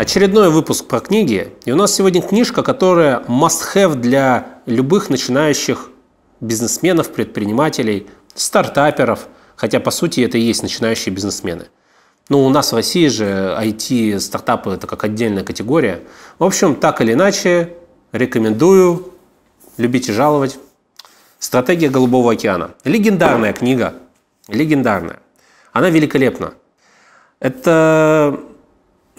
Очередной выпуск про книги. И у нас сегодня книжка, которая must-have для любых начинающих бизнесменов, предпринимателей, стартаперов. Хотя, по сути, это и есть начинающие бизнесмены. Ну, у нас в России же IT-стартапы – это как отдельная категория. В общем, так или иначе, рекомендую, любите жаловать. «Стратегия Голубого океана». Легендарная книга. Легендарная. Она великолепна. Это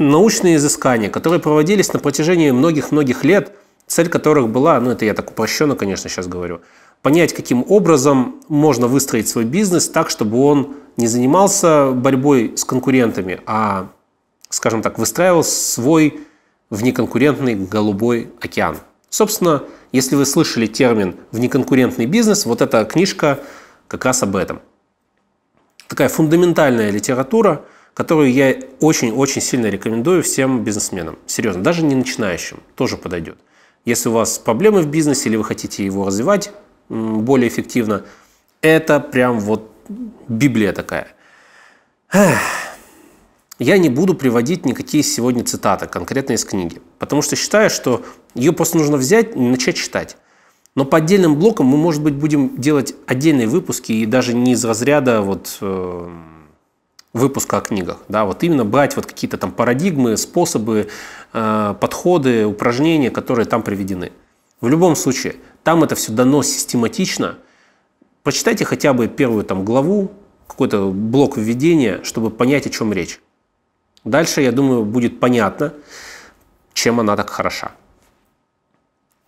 научные изыскания, которые проводились на протяжении многих-многих лет, цель которых была, ну это я так упрощенно, конечно, сейчас говорю, понять, каким образом можно выстроить свой бизнес так, чтобы он не занимался борьбой с конкурентами, а, скажем так, выстраивал свой внеконкурентный голубой океан. Собственно, если вы слышали термин «внеконкурентный бизнес», вот эта книжка как раз об этом. Такая фундаментальная литература – которую я очень-очень сильно рекомендую всем бизнесменам. Серьезно, даже не начинающим тоже подойдет. Если у вас проблемы в бизнесе или вы хотите его развивать более эффективно, это прям вот Библия такая. Я не буду приводить никакие сегодня цитаты конкретно из книги, потому что считаю, что ее просто нужно взять и начать читать. Но по отдельным блокам мы, может быть, будем делать отдельные выпуски и даже не из разряда вот э, выпуска о книгах. Да, вот именно брать вот какие-то там парадигмы, способы, э, подходы, упражнения, которые там приведены. В любом случае, там это все дано систематично. Почитайте хотя бы первую там главу, какой-то блок введения, чтобы понять, о чем речь. Дальше, я думаю, будет понятно, чем она так хороша.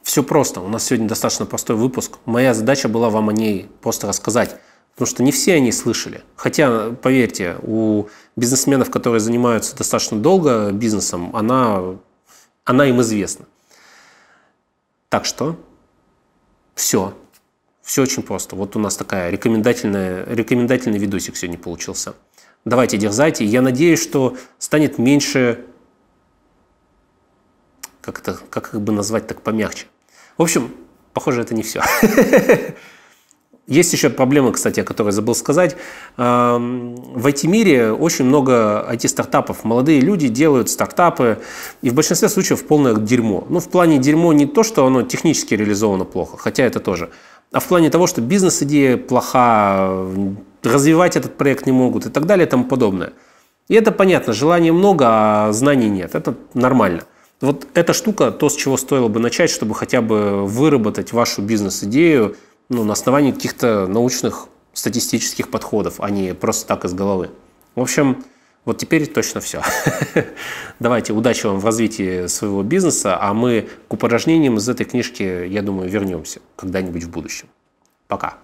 Все просто. У нас сегодня достаточно простой выпуск. Моя задача была вам о ней просто рассказать. Потому что не все они слышали. Хотя, поверьте, у бизнесменов, которые занимаются достаточно долго бизнесом, она, она им известна. Так что все. Все очень просто. Вот у нас такая рекомендательная, рекомендательный видосик сегодня получился. Давайте дерзайте. Я надеюсь, что станет меньше... Как, это, как бы назвать так помягче? В общем, похоже, это не все. Есть еще проблема, кстати, о которой забыл сказать. Эм, в IT-мире очень много IT-стартапов. Молодые люди делают стартапы, и в большинстве случаев полное дерьмо. Ну, в плане дерьмо не то, что оно технически реализовано плохо, хотя это тоже, а в плане того, что бизнес-идея плоха, развивать этот проект не могут и так далее и тому подобное. И это понятно, желания много, а знаний нет. Это нормально. Вот эта штука, то, с чего стоило бы начать, чтобы хотя бы выработать вашу бизнес-идею – ну, на основании каких-то научных статистических подходов, а не просто так из головы. В общем, вот теперь точно все. Давайте, удачи вам в развитии своего бизнеса, а мы к упражнениям из этой книжки, я думаю, вернемся когда-нибудь в будущем. Пока.